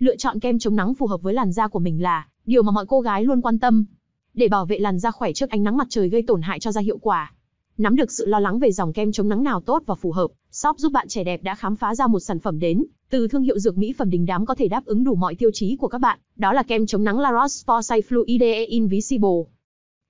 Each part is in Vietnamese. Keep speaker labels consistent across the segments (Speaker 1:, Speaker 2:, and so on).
Speaker 1: Lựa chọn kem chống nắng phù hợp với làn da của mình là điều mà mọi cô gái luôn quan tâm. Để bảo vệ làn da khỏe trước ánh nắng mặt trời gây tổn hại cho da hiệu quả. Nắm được sự lo lắng về dòng kem chống nắng nào tốt và phù hợp, shop giúp bạn trẻ đẹp đã khám phá ra một sản phẩm đến từ thương hiệu dược mỹ phẩm đình đám có thể đáp ứng đủ mọi tiêu chí của các bạn. Đó là kem chống nắng La Roche-Posay Fluide Invisible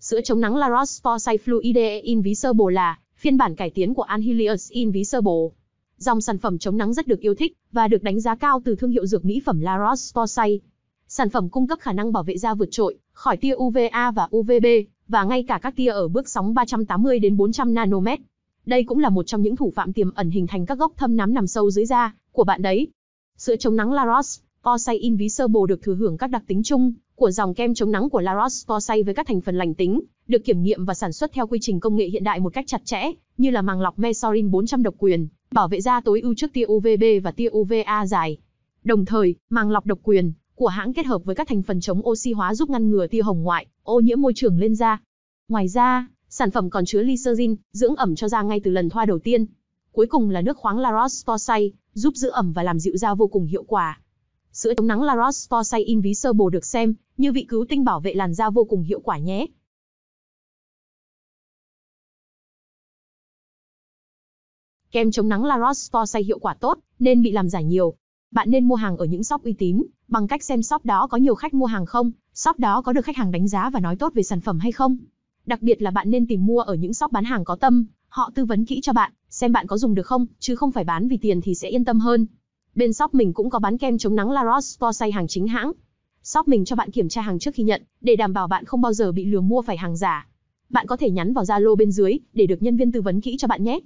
Speaker 1: Sữa chống nắng La Roche-Posay Fluide Invisible là phiên bản cải tiến của Anhelios Invisible. Dòng sản phẩm chống nắng rất được yêu thích và được đánh giá cao từ thương hiệu dược mỹ phẩm La Roche-Posay. Sản phẩm cung cấp khả năng bảo vệ da vượt trội khỏi tia UVA và UVB và ngay cả các tia ở bước sóng 380 đến 400 nanomet. Đây cũng là một trong những thủ phạm tiềm ẩn hình thành các gốc thâm nám nằm sâu dưới da của bạn đấy. Sữa chống nắng La Roche Porcelain ví sơ bồ được thừa hưởng các đặc tính chung của dòng kem chống nắng của La Roche-Posay với các thành phần lành tính, được kiểm nghiệm và sản xuất theo quy trình công nghệ hiện đại một cách chặt chẽ, như là màng lọc Mesorin 400 độc quyền, bảo vệ da tối ưu trước tia UVB và tia UVA dài. Đồng thời, màng lọc độc quyền của hãng kết hợp với các thành phần chống oxy hóa giúp ngăn ngừa tia hồng ngoại, ô nhiễm môi trường lên da. Ngoài ra, sản phẩm còn chứa lysergine, dưỡng ẩm cho da ngay từ lần thoa đầu tiên. Cuối cùng là nước khoáng La Roche-Posay, giúp giữ ẩm và làm dịu da vô cùng hiệu quả. Sữa chống nắng La Roche-Posay in ví sơ bồ được xem như vị cứu tinh bảo vệ làn da vô cùng hiệu quả nhé. Kem chống nắng La Roche-Posay hiệu quả tốt nên bị làm giả nhiều. Bạn nên mua hàng ở những shop uy tín bằng cách xem shop đó có nhiều khách mua hàng không, shop đó có được khách hàng đánh giá và nói tốt về sản phẩm hay không. Đặc biệt là bạn nên tìm mua ở những shop bán hàng có tâm, họ tư vấn kỹ cho bạn, xem bạn có dùng được không, chứ không phải bán vì tiền thì sẽ yên tâm hơn. Bên shop mình cũng có bán kem chống nắng La Roche-Posay hàng chính hãng. Shop mình cho bạn kiểm tra hàng trước khi nhận, để đảm bảo bạn không bao giờ bị lừa mua phải hàng giả. Bạn có thể nhắn vào Zalo bên dưới để được nhân viên tư vấn kỹ cho bạn nhé.